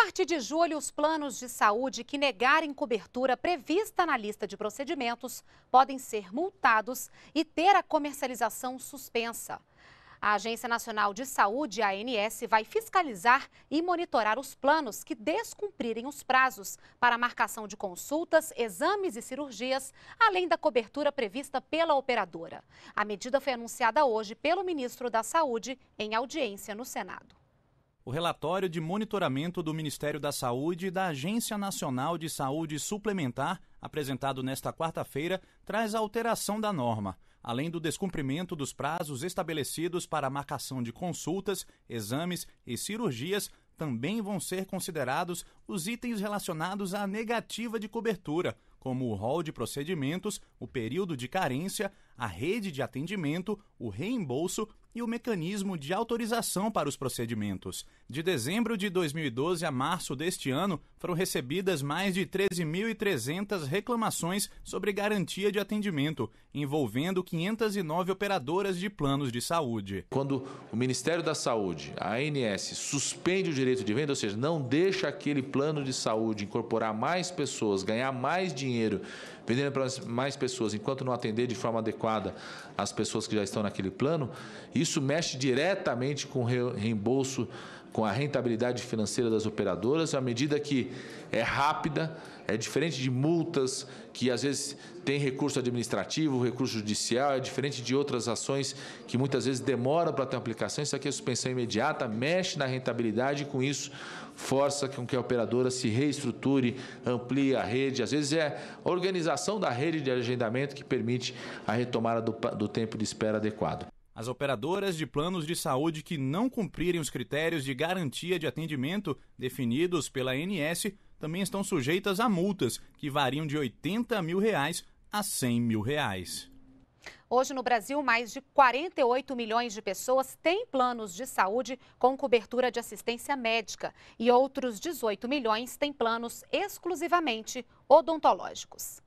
A partir de julho, os planos de saúde que negarem cobertura prevista na lista de procedimentos podem ser multados e ter a comercialização suspensa. A Agência Nacional de Saúde, ANS, vai fiscalizar e monitorar os planos que descumprirem os prazos para a marcação de consultas, exames e cirurgias, além da cobertura prevista pela operadora. A medida foi anunciada hoje pelo ministro da Saúde em audiência no Senado. O relatório de monitoramento do Ministério da Saúde e da Agência Nacional de Saúde Suplementar, apresentado nesta quarta-feira, traz a alteração da norma, além do descumprimento dos prazos estabelecidos para a marcação de consultas, exames e cirurgias. Também vão ser considerados os itens relacionados à negativa de cobertura, como o rol de procedimentos, o período de carência, a rede de atendimento, o reembolso e o mecanismo de autorização para os procedimentos. De dezembro de 2012 a março deste ano, foram recebidas mais de 13.300 reclamações sobre garantia de atendimento, envolvendo 509 operadoras de planos de saúde. Quando o Ministério da Saúde, a ANS, suspende o direito de venda, ou seja, não deixa aquele plano de saúde incorporar mais pessoas, ganhar mais dinheiro, dinheiro, vendendo para mais pessoas, enquanto não atender de forma adequada as pessoas que já estão naquele plano, isso mexe diretamente com o reembolso, com a rentabilidade financeira das operadoras, à medida que é rápida, é diferente de multas que às vezes tem recurso administrativo, recurso judicial, é diferente de outras ações que muitas vezes demoram para ter aplicação. Isso aqui é suspensão imediata, mexe na rentabilidade e com isso força com que a operadora se reestruture, amplie a rede. Às vezes é a organização da rede de agendamento que permite a retomada do, do tempo de espera adequado. As operadoras de planos de saúde que não cumprirem os critérios de garantia de atendimento definidos pela ANS também estão sujeitas a multas, que variam de 80 mil reais a 100 mil reais. Hoje no Brasil, mais de 48 milhões de pessoas têm planos de saúde com cobertura de assistência médica e outros 18 milhões têm planos exclusivamente odontológicos.